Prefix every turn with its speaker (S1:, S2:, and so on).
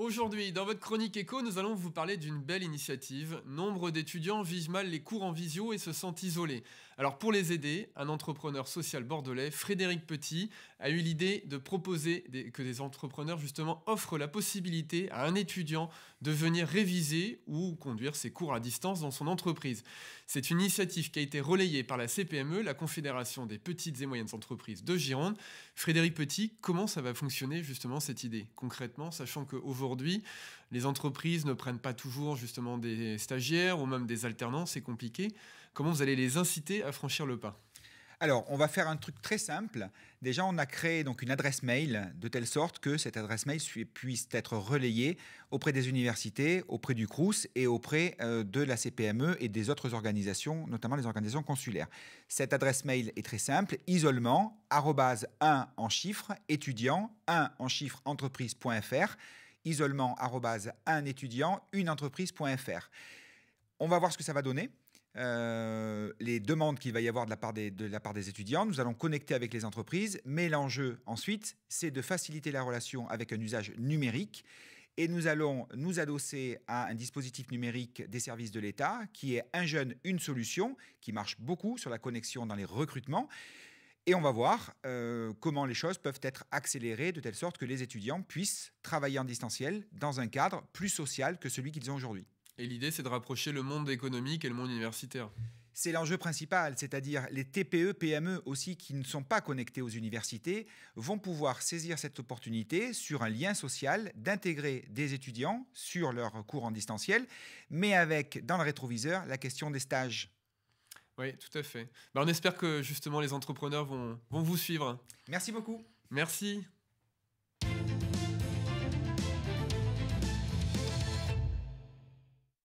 S1: Aujourd'hui, dans votre chronique éco, nous allons vous parler d'une belle initiative. Nombre d'étudiants vivent mal les cours en visio et se sentent isolés. Alors pour les aider, un entrepreneur social bordelais, Frédéric Petit, a eu l'idée de proposer que des entrepreneurs justement offrent la possibilité à un étudiant de venir réviser ou conduire ses cours à distance dans son entreprise. C'est une initiative qui a été relayée par la CPME, la Confédération des petites et moyennes entreprises de Gironde. Frédéric Petit, comment ça va fonctionner justement cette idée concrètement, sachant qu'aujourd'hui aujourd'hui, les entreprises ne prennent pas toujours justement des stagiaires ou même des alternants, c'est compliqué. Comment vous allez les inciter à franchir
S2: le pas alors, on va faire un truc très simple. Déjà, on a créé donc une adresse mail de telle sorte que cette adresse mail puisse être relayée auprès des universités, auprès du CRUS et auprès euh, de la CPME et des autres organisations, notamment les organisations consulaires. Cette adresse mail est très simple isolement 1 en chiffres étudiant 1 en chiffre, entreprise.fr isolement un étudiant, une On va voir ce que ça va donner. Euh, les demandes qu'il va y avoir de la, part de la part des étudiants. Nous allons connecter avec les entreprises, mais l'enjeu ensuite, c'est de faciliter la relation avec un usage numérique. Et nous allons nous adosser à un dispositif numérique des services de l'État qui est un jeune, une solution, qui marche beaucoup sur la connexion dans les recrutements. Et on va voir euh, comment les choses peuvent être accélérées de telle sorte que les étudiants puissent travailler en distanciel dans un cadre plus social que celui qu'ils ont aujourd'hui.
S1: Et l'idée, c'est de rapprocher le monde économique et le monde universitaire.
S2: C'est l'enjeu principal, c'est-à-dire les TPE, PME aussi qui ne sont pas connectés aux universités vont pouvoir saisir cette opportunité sur un lien social d'intégrer des étudiants sur leurs cours en distanciel, mais avec dans le rétroviseur la question des stages
S1: oui, tout à fait. Ben, on espère que justement les entrepreneurs vont, vont vous suivre. Merci beaucoup. Merci.